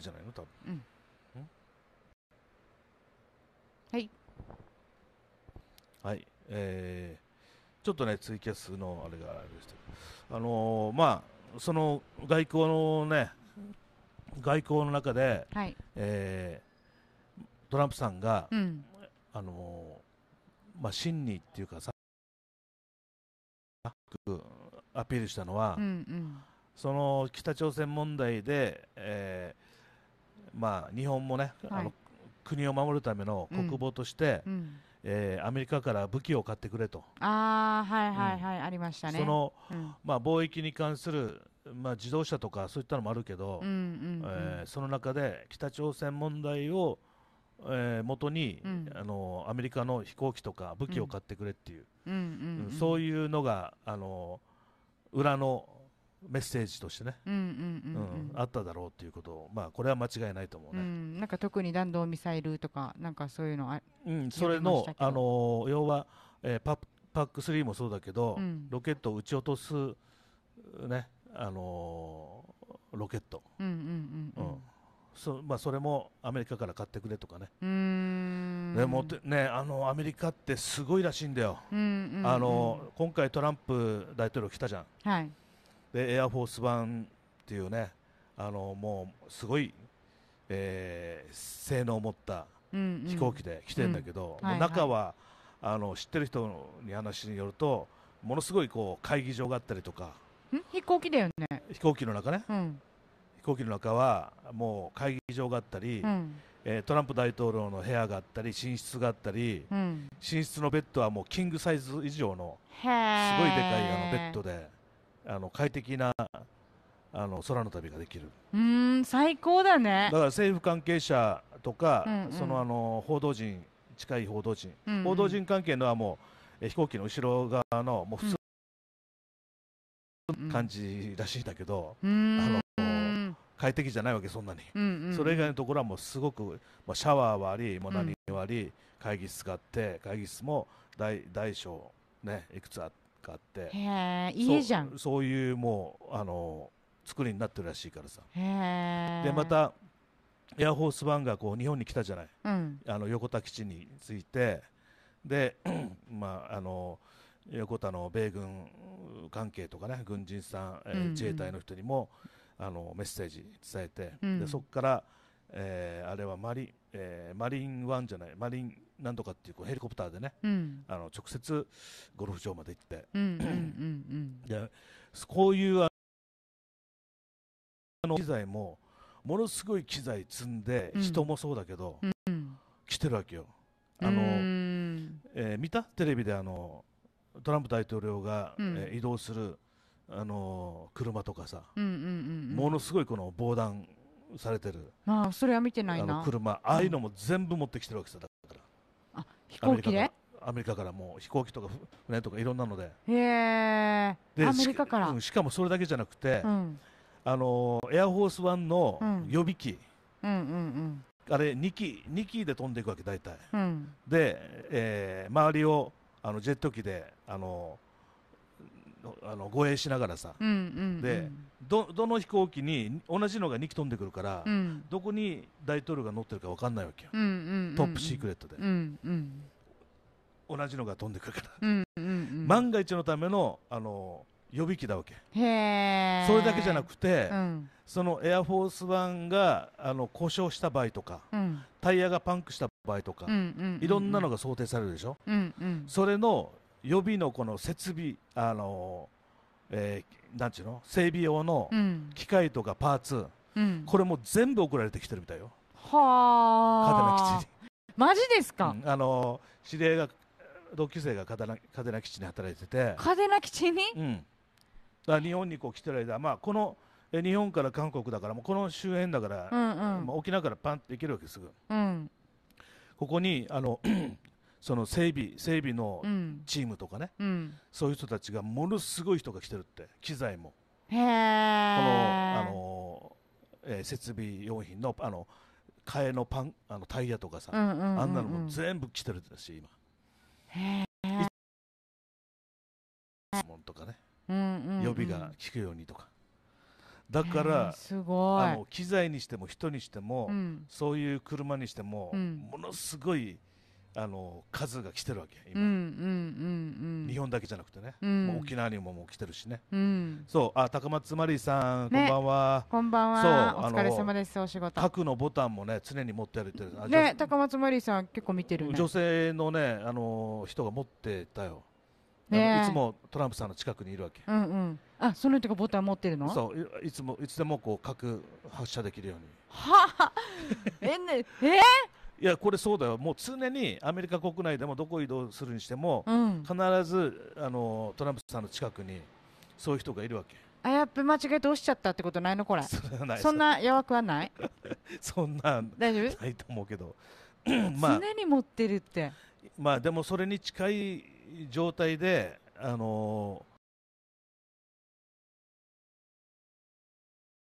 じゃないの多分、うんはいはいえー、ちょっとねツイキャスのあれがあれでしたけどあのー、まあその外交のね外交の中で、はいえー、トランプさんが、うん、あのー、まあ真にっていうかさアピールしたのは、うんうん、その北朝鮮問題で、えー、まあ、日本もね、はい、あの国を守るための国防として、うん、えー、アメリカから武器を買ってくれとああはいはいはい、うん、ありましたねその、うん、まあ、貿易に関する、まあ、自動車とかそういったのもあるけど、うんうんうん、えー、その中で北朝鮮問題をえー、元に、うん、あのアメリカの飛行機とか武器を買ってくれっていう、うんうんうんうん、そういうのがあの裏のメッセージとしてね、あっただろうということを、まあ、これは間違いないと思うね、うん、なんか特に弾道ミサイルとか、なんかそういうのあ、うん、それの、あの要は、えー、パパック3もそうだけど、うん、ロケットを撃ち落とす、ねあのー、ロケット、それもアメリカから買ってくれとかね、でもねあのアメリカってすごいらしいんだよ、あの今回、トランプ大統領来たじゃん。はいでエアフォース版っていうねあのもうすごい、えー、性能を持った飛行機で来てるんだけど、中はあの知ってる人に話によるとものすごいこう会議場があったりとか飛行機だよね飛行機の中ね、うん、飛行機の中はもう会議場があったり、うん、えー、トランプ大統領の部屋があったり寝室があったり、うん、寝室のベッドはもうキングサイズ以上のすごいでかいあのベッドで。あの快適なあの空の旅ができるうん最高だねだから政府関係者とか、うんうん、そのあの報道陣近い報道陣、うんうん、報道陣関係のはもう飛行機の後ろ側のもう普通の感じらしいんだけど、うん、あの快適じゃないわけそんなに、うんうんうん、それ以外のところはもうすごく、まあ、シャワーはありもう何もあり、うん、会議室があって会議室も大大小ねいくつあって。使ってへ家じゃんそういうもうあの作りになってるらしいからさでまたエアホースワンがこう日本に来たじゃない、うん、あの横田基地についてで、まあ、あの横田の米軍関係とかね軍人さん、えー、自衛隊の人にもあのメッセージ伝えて、うん、でそこから、えー、あれはマリ,、えー、マリンワンじゃないマリン何度かっていうこうヘリコプターでね、うん、あの直接ゴルフ場まで行って、でこういうあの機材もものすごい機材積んで、うん、人もそうだけど、うん、来てるわけよ。あのえー、見たテレビであのトランプ大統領が、うん、えー、移動するあの車とかさ、ものすごいこの防弾されてるあそれは見てないな車ああいうのも全部持ってきてるわけさ飛行機でアメリカからもう飛行機とか船とかいろんなのででアメリカからし,、かもそれだけじゃなくて、あのエアホースワンの予備機、うんあれ2機二機で飛んでいくわけ大体、うん、で、えー、周りをあのジェット機であのあの護衛しながらさ、うんうんうん、でどどの飛行機に同じのが2機飛んでくるから、うん、どこに大統領が乗ってるか分かんないわけよ、うんうんうんうん、トップシークレットで、うんうん、同じのが飛んでくるから、うんうんうん、万が一のためのあの予備機だわけそれだけじゃなくて、うん、そのエアフォースワンがあの故障した場合とか、うん、タイヤがパンクした場合とか、うんうんうんうん、いろんなのが想定されるでしょ、うんうん、それの予備のこの設備あの、えー、なんちゅうの整備用の機械とかパーツ、うん、これも全部送られてきてるみたいよ。はあ。基地マジですか、うん、あの知り合いが同級生が嘉手納基地に働いてて嘉手納基地に、うん、だ日本にこう来てる間、まあ、このえ日本から韓国だからもうこの周辺だから、うんうん、まあ、沖縄からパンって行けるわけですぐ、うん、ここにあのその整備整備のチームとかね、うん、そういう人たちがものすごい人が来てるって機材もこのあの、えー、設備用品のあの替えのパンあのタイヤとかさ、うんうんうんうん、あんなのも全部来てるし今へ問とかね、うんうんうん、予備が効くようにとかだからあの機材にしても人にしても、うん、そういう車にしても、うん、ものすごいあの数が来てるわけ今、うんうんうんうん、日本だけじゃなくてね、うん、沖縄にももう来てるしね、うん、そうあ高松マリーさん、ね、こんばんはこんばんはそうお疲れ様ですお仕事核のボタンもね常に持って歩いてるね高松マリーさん結構見てる、ね、女性のねあの人が持ってたよね、いつもトランプさんの近くにいるわけ、うんうん、あその人がボタン持ってるのそういつもいつでもこう核発射できるようにはあえ、ね、えーいやこれそうだよ、もう常にアメリカ国内でもどこ移動するにしても、うん、必ずあのトランプさんの近くにそういう人がいるわけ。あやっぱ間違えて押しちゃったってことないのこれ そんなやわくはない そんな大丈夫ないと思うけど、まあ、常に持ってるってまあでもそれに近い状態であの